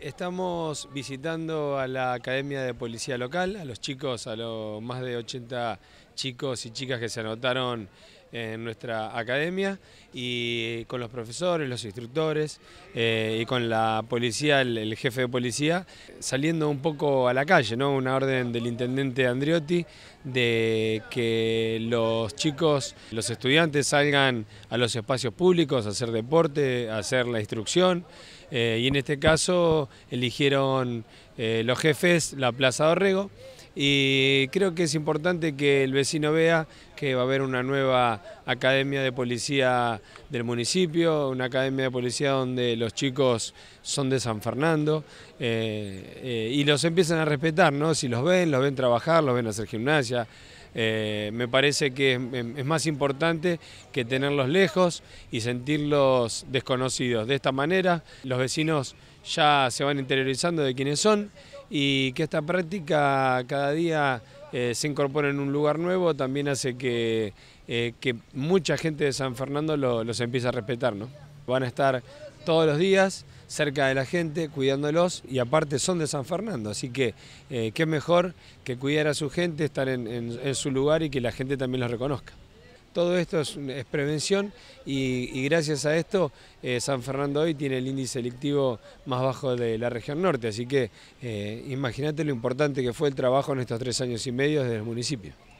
Estamos visitando a la Academia de Policía Local, a los chicos, a los más de 80 chicos y chicas que se anotaron en nuestra academia y con los profesores, los instructores eh, y con la policía, el, jefe de policía, saliendo un poco a la calle, ¿no? una orden del intendente Andriotti de que los chicos, los estudiantes salgan a los espacios públicos a hacer deporte, a hacer la instrucción eh, y en este caso eligieron eh, los jefes la Plaza Orrego y creo que es importante que el vecino vea que va a haber una nueva academia de policía del municipio, una academia de policía donde los chicos son de San Fernando eh, eh, y los empiezan a respetar, ¿no? Si los ven, los ven trabajar, los ven hacer gimnasia. Eh, me parece que es, em, es, más importante que tenerlos lejos y sentirlos desconocidos. De esta manera los vecinos ya se van interiorizando de quiénes son y que esta práctica cada día eh, se incorpore en un lugar nuevo también hace que, eh, mucha gente de San Fernando los empiece a respetar. ¿no? Van a estar todos los días cerca de la gente, cuidándolos y aparte son de San Fernando, así que eh, qué mejor que cuidar a su gente, estar en su lugar y que la gente también los reconozca. Todo esto es, prevención y, gracias a esto eh, San Fernando hoy tiene el índice selectivo más bajo de la región norte, así que eh, imagínate lo importante que fue el trabajo en estos tres años y medio desde el municipio.